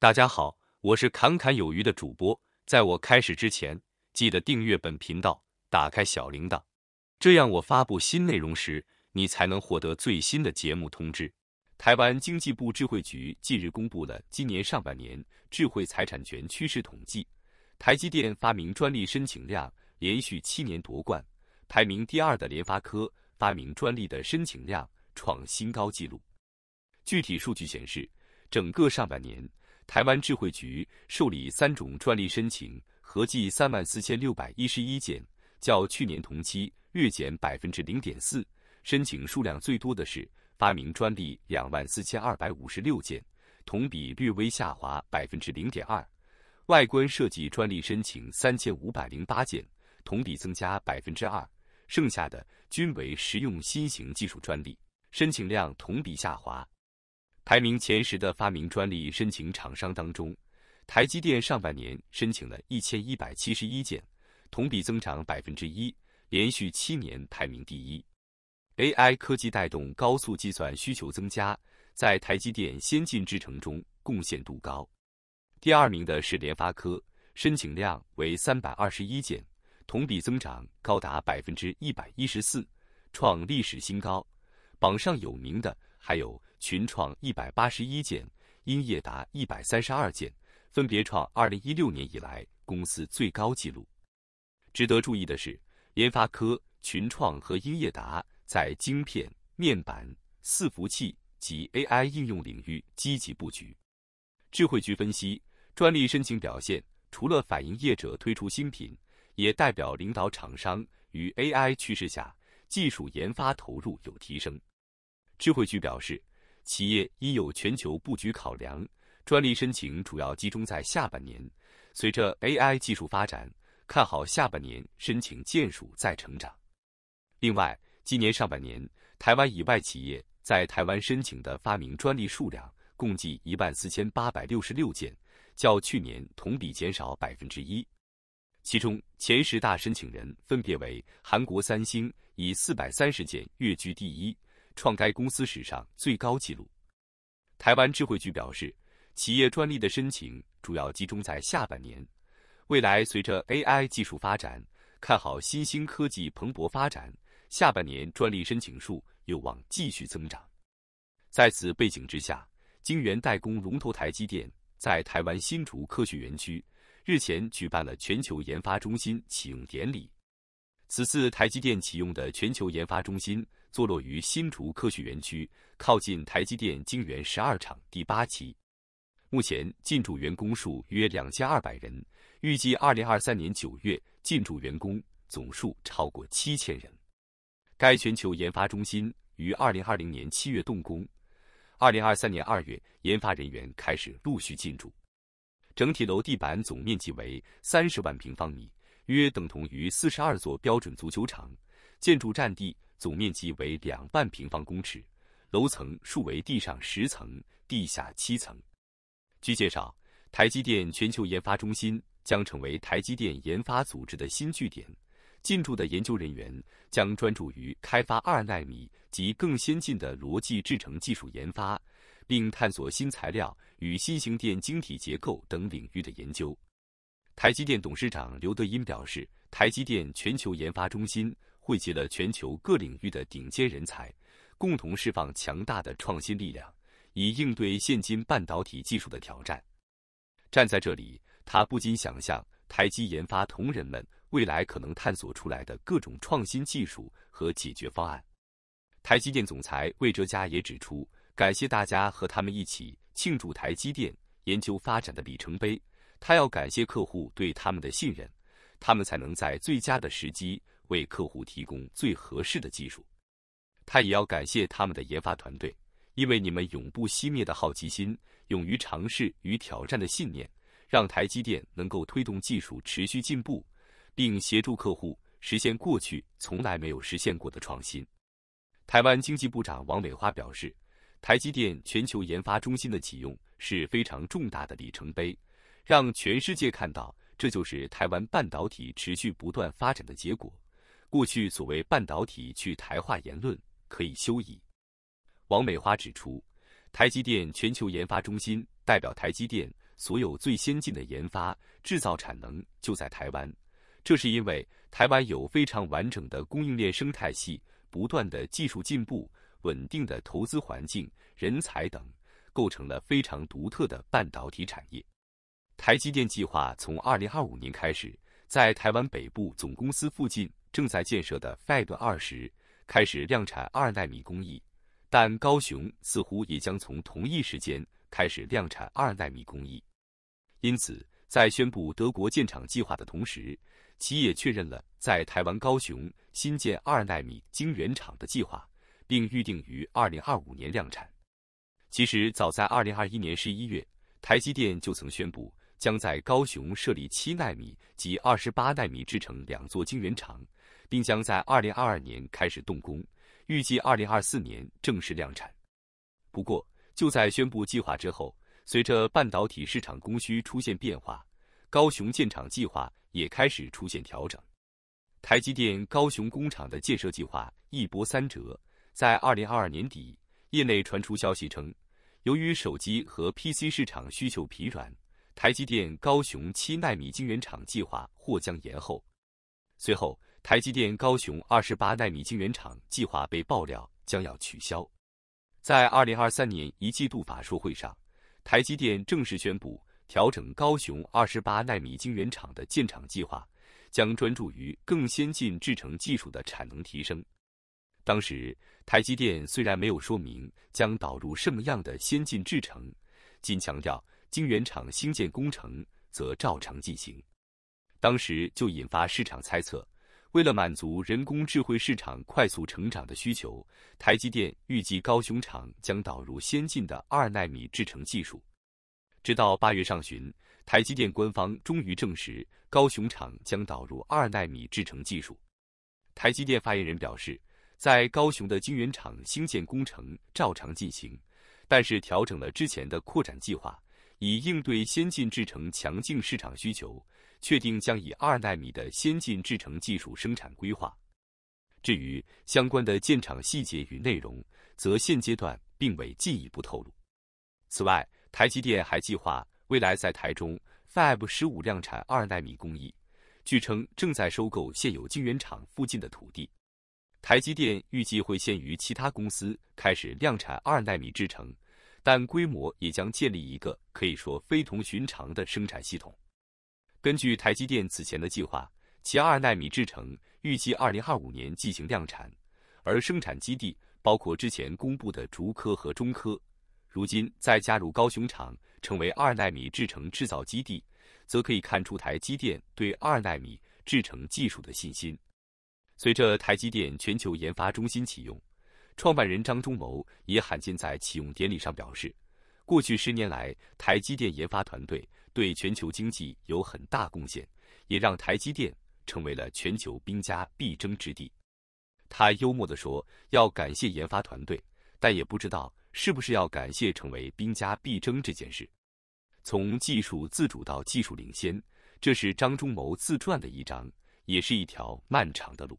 大家好，我是侃侃有余的主播。在我开始之前，记得订阅本频道，打开小铃铛，这样我发布新内容时，你才能获得最新的节目通知。台湾经济部智慧局近日公布了今年上半年智慧财产权趋势统计，台积电发明专利申请量连续七年夺冠，排名第二的联发科发明专利的申请量创新高纪录。具体数据显示，整个上半年。台湾智慧局受理三种专利申请，合计三万四千六百一十一件，较去年同期略减百分之零点四。申请数量最多的是发明专利两万四千二百五十六件，同比略微下滑百分之零点二。外观设计专利申请三千五百零八件，同比增加百分之二。剩下的均为实用新型技术专利，申请量同比下滑。排名前十的发明专利申请厂商当中，台积电上半年申请了一千一百七十一件，同比增长百分之一，连续七年排名第一。AI 科技带动高速计算需求增加，在台积电先进制程中贡献度高。第二名的是联发科，申请量为三百二十一件，同比增长高达百分之一百一十四，创历史新高。榜上有名的还有。群创一百八十一件，英业达一百三十二件，分别创二零一六年以来公司最高纪录。值得注意的是，联发科、群创和英业达在晶片、面板、伺服器及 AI 应用领域积极布局。智慧局分析，专利申请表现除了反映业者推出新品，也代表领导厂商与 AI 趋势下技术研发投入有提升。智慧局表示。企业已有全球布局考量，专利申请主要集中在下半年。随着 AI 技术发展，看好下半年申请件数再成长。另外，今年上半年台湾以外企业在台湾申请的发明专利数量共计一万四千八百六十六件，较去年同比减少百分之一。其中前十大申请人分别为韩国三星，以四百三十件跃居第一。创该公司史上最高纪录。台湾智慧局表示，企业专利的申请主要集中在下半年。未来随着 AI 技术发展，看好新兴科技蓬勃发展，下半年专利申请数有望继续增长。在此背景之下，晶圆代工龙头台积电在台湾新竹科学园区日前举办了全球研发中心启用典礼。此次台积电启用的全球研发中心坐落于新竹科学园区，靠近台积电晶圆十二厂第八期。目前进驻员工数约两千二百人，预计二零二三年九月进驻员工总数超过七千人。该全球研发中心于二零二零年七月动工，二零二三年二月研发人员开始陆续进驻。整体楼地板总面积为三十万平方米。约等同于四十二座标准足球场，建筑占地总面积为两万平方公尺，楼层数为地上十层、地下七层。据介绍，台积电全球研发中心将成为台积电研发组织的新据点，进驻的研究人员将专注于开发二纳米及更先进的逻辑制程技术研发，并探索新材料与新型电晶体结构等领域的研究。台积电董事长刘德音表示，台积电全球研发中心汇集了全球各领域的顶尖人才，共同释放强大的创新力量，以应对现今半导体技术的挑战。站在这里，他不禁想象台积研发同仁们未来可能探索出来的各种创新技术和解决方案。台积电总裁魏哲嘉也指出，感谢大家和他们一起庆祝台积电研究发展的里程碑。他要感谢客户对他们的信任，他们才能在最佳的时机为客户提供最合适的技术。他也要感谢他们的研发团队，因为你们永不熄灭的好奇心、勇于尝试与挑战的信念，让台积电能够推动技术持续进步，并协助客户实现过去从来没有实现过的创新。台湾经济部长王美花表示，台积电全球研发中心的启用是非常重大的里程碑。让全世界看到，这就是台湾半导体持续不断发展的结果。过去所谓半导体去台化言论可以休矣。王美花指出，台积电全球研发中心代表台积电所有最先进的研发制造产能就在台湾。这是因为台湾有非常完整的供应链生态系，不断的技术进步、稳定的投资环境、人才等，构成了非常独特的半导体产业。台积电计划从二零二五年开始，在台湾北部总公司附近正在建设的 Fab 二十开始量产二纳米工艺，但高雄似乎也将从同一时间开始量产二纳米工艺。因此，在宣布德国建厂计划的同时，其也确认了在台湾高雄新建二纳米晶圆厂的计划，并预定于二零二五年量产。其实，早在二零二一年十一月，台积电就曾宣布。将在高雄设立七纳米及二十八纳米制程两座晶圆厂，并将在二零二二年开始动工，预计二零二四年正式量产。不过，就在宣布计划之后，随着半导体市场供需出现变化，高雄建厂计划也开始出现调整。台积电高雄工厂的建设计划一波三折，在二零二二年底，业内传出消息称，由于手机和 PC 市场需求疲软。台积电高雄七纳米晶圆厂计划或将延后。随后，台积电高雄二十八纳米晶圆厂计划被爆料将要取消。在二零二三年一季度法说会上，台积电正式宣布调整高雄二十八纳米晶圆厂的建厂计划，将专注于更先进制程技术的产能提升。当时，台积电虽然没有说明将导入什么样的先进制程，仅强调。晶圆厂新建工程则照常进行，当时就引发市场猜测。为了满足人工智慧市场快速成长的需求，台积电预计高雄厂将导入先进的二纳米制程技术。直到八月上旬，台积电官方终于证实，高雄厂将导入二纳米制程技术。台积电发言人表示，在高雄的晶圆厂新建工程照常进行，但是调整了之前的扩展计划。以应对先进制程强劲市场需求，确定将以二纳米的先进制程技术生产规划。至于相关的建厂细节与内容，则现阶段并未进一步透露。此外，台积电还计划未来在台中 Fab 十五量产二纳米工艺，据称正在收购现有晶圆厂附近的土地。台积电预计会先于其他公司开始量产二纳米制程。但规模也将建立一个可以说非同寻常的生产系统。根据台积电此前的计划，其二纳米制程预计二零二五年进行量产，而生产基地包括之前公布的竹科和中科，如今再加入高雄厂成为二纳米制程制造基地，则可以看出台积电对二纳米制程技术的信心。随着台积电全球研发中心启用。创办人张忠谋也罕见在启用典礼上表示，过去十年来台积电研发团队对全球经济有很大贡献，也让台积电成为了全球兵家必争之地。他幽默地说：“要感谢研发团队，但也不知道是不是要感谢成为兵家必争这件事。”从技术自主到技术领先，这是张忠谋自传的一章，也是一条漫长的路。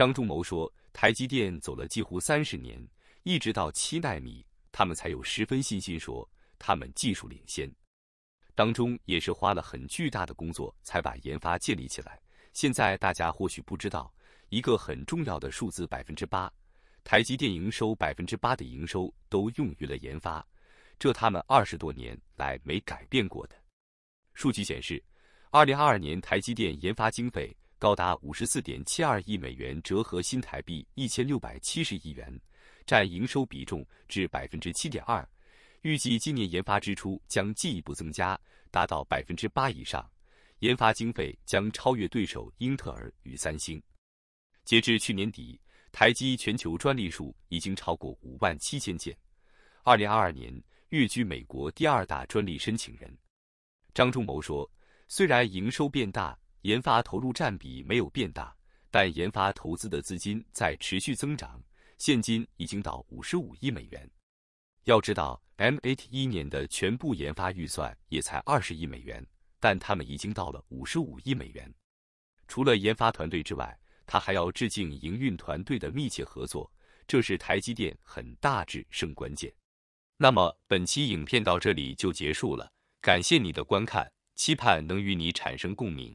张忠谋说：“台积电走了几乎三十年，一直到七纳米，他们才有十分信心说他们技术领先。当中也是花了很巨大的工作才把研发建立起来。现在大家或许不知道一个很重要的数字，百分之八，台积电营收百分之八的营收都用于了研发，这他们二十多年来没改变过的。数据显示，二零二二年台积电研发经费。”高达五十四点七二亿美元，折合新台币一千六百七十亿元，占营收比重至百分之七点二。预计今年研发支出将进一步增加，达到百分之八以上，研发经费将超越对手英特尔与三星。截至去年底，台积全球专利数已经超过五万七千件，二零二二年跃居美国第二大专利申请人。张忠谋说：“虽然营收变大。”研发投入占比没有变大，但研发投资的资金在持续增长，现金已经到五十五亿美元。要知道，M 八一年的全部研发预算也才二十亿美元，但他们已经到了五十五亿美元。除了研发团队之外，他还要致敬营运团队的密切合作，这是台积电很大致胜关键。那么本期影片到这里就结束了，感谢你的观看，期盼能与你产生共鸣。